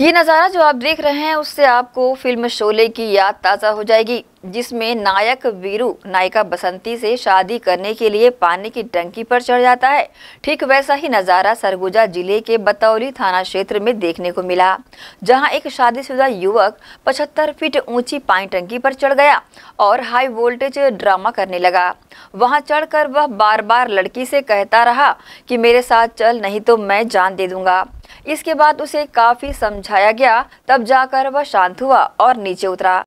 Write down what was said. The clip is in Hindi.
ये नज़ारा जो आप देख रहे हैं उससे आपको फिल्म शोले की याद ताज़ा हो जाएगी जिसमें नायक वीरू नायिका बसंती से शादी करने के लिए पानी की टंकी पर चढ़ जाता है ठीक वैसा ही नज़ारा सरगुजा जिले के बतौली थाना क्षेत्र में देखने को मिला जहां एक शादीशुदा युवक 75 फीट ऊंची पानी टंकी पर चढ़ गया और हाई वोल्टेज ड्रामा करने लगा वहां चढ़कर वह बार बार लड़की से कहता रहा कि मेरे साथ चल नहीं तो मैं जान दे दूंगा इसके बाद उसे काफ़ी समझाया गया तब जाकर वह शांत हुआ और नीचे उतरा